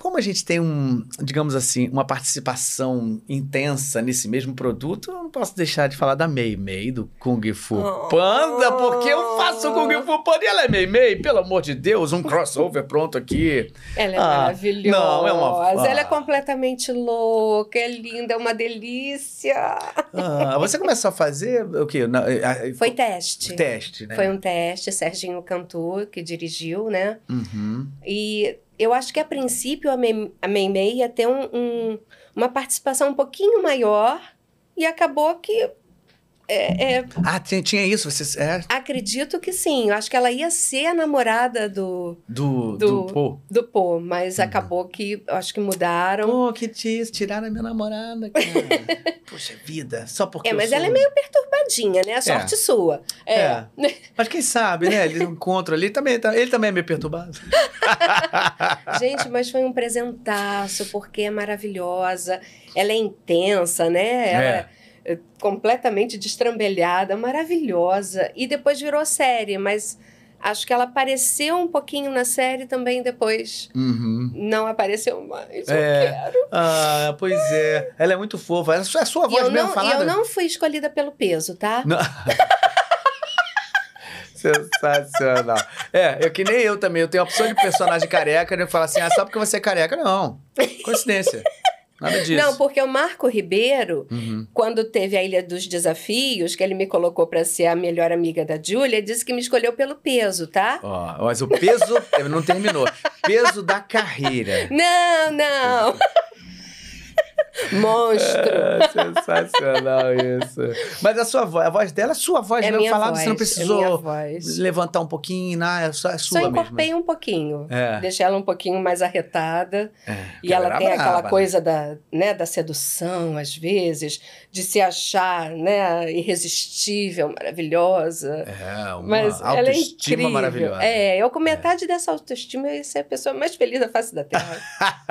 como a gente tem um, digamos assim, uma participação intensa nesse mesmo produto, posso deixar de falar da Mei Mei, do Kung Fu oh. Panda, porque eu faço Kung Fu Panda e ela é Mei Mei, pelo amor de Deus, um crossover pronto aqui. Ela é ah, maravilhosa. Não, é uma... ah. Ela é completamente louca, é linda, é uma delícia. Ah, você começou a fazer o quê? Na, eh, a, eh, Foi teste. Teste, né? Foi um teste, Serginho cantou, que dirigiu, né? Uhum. E eu acho que a princípio a Mei Mei ia ter um, um uma participação um pouquinho maior e acabou que é, é... Ah, tinha, tinha isso? Você, é... Acredito que sim. Eu acho que ela ia ser a namorada do. Do, do, do Pô. Do Pô, mas uhum. acabou que. Acho que mudaram. Pô, que diz, tiraram a minha namorada, cara. Poxa vida, só porque. É, mas ela é meio perturbadinha, né? A sorte é. sua. É. é. Mas quem sabe, né? ele encontra ali. Também, tá, ele também é meio perturbado. Gente, mas foi um presentaço, porque é maravilhosa. Ela é intensa, né? Ela. É, é completamente destrambelhada, maravilhosa. E depois virou série, mas acho que ela apareceu um pouquinho na série também depois. Uhum. Não apareceu mais. É. Eu quero. Ah, pois é. Ela é muito fofa. É a sua voz e eu mesmo não, falada. Eu não fui escolhida pelo peso, tá? Não. Sensacional. É, eu que nem eu também. Eu tenho a opção de personagem careca, né? Falar assim, ah, só porque você é careca. Não. Coincidência. Nada disso. Não, porque o Marco Ribeiro, uhum. quando teve a Ilha dos Desafios, que ele me colocou para ser a melhor amiga da Júlia, disse que me escolheu pelo peso, tá? Ó, oh, mas o peso não terminou. Peso da carreira. Não, não, Monstro. É, sensacional isso. Mas a sua voz, a voz dela é sua voz, é não né? falava, você não é precisou é levantar um pouquinho, né? É só, é sua Só né? encorpei mesmo. um pouquinho. É. Deixei ela um pouquinho mais arretada. É, e ela, tem aquela né? coisa da, né, da sedução, às vezes, de se achar, né, irresistível, maravilhosa. É, uma Mas é autoestima é incrível. maravilhosa. É, eu com metade dessa autoestima eu ia ser a pessoa mais feliz da face da Terra.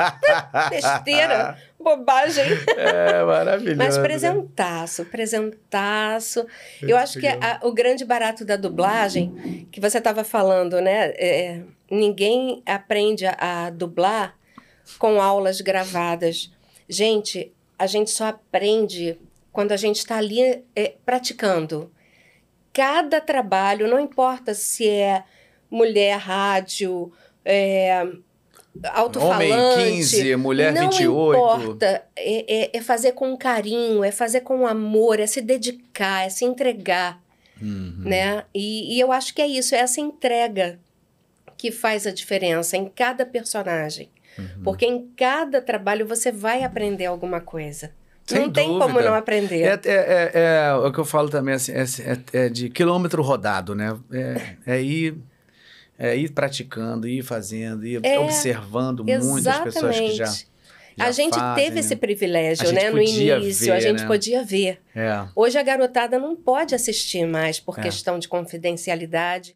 Besteira bobagem. É, maravilhoso. Mas né? presentaço, presentaço. Eu acho que é a, o grande barato da dublagem, que você estava falando, né? É, ninguém aprende a, a dublar com aulas gravadas. Gente, a gente só aprende quando a gente está ali é, praticando. Cada trabalho, não importa se é mulher, rádio, é, alto Homem 15, mulher não 28. Não importa. É, é, é, fazer com carinho, é fazer com amor, é se dedicar, é se entregar. Uhum. Né? E, e eu acho que é isso, é essa entrega que faz a diferença em cada personagem. Uhum. Porque em cada trabalho você vai aprender alguma coisa. Sem não tem dúvida. como não aprender. É, é, é, é, é, o que eu falo também, assim, é, é, é de quilômetro rodado, né? É, é ir é, ir praticando, ir fazendo, ir é, observando muitas pessoas que já. Já a gente fazem, teve né? esse privilégio, né? No início, ver, a gente né? podia ver. É. Hoje a garotada não pode assistir mais por é. questão de confidencialidade.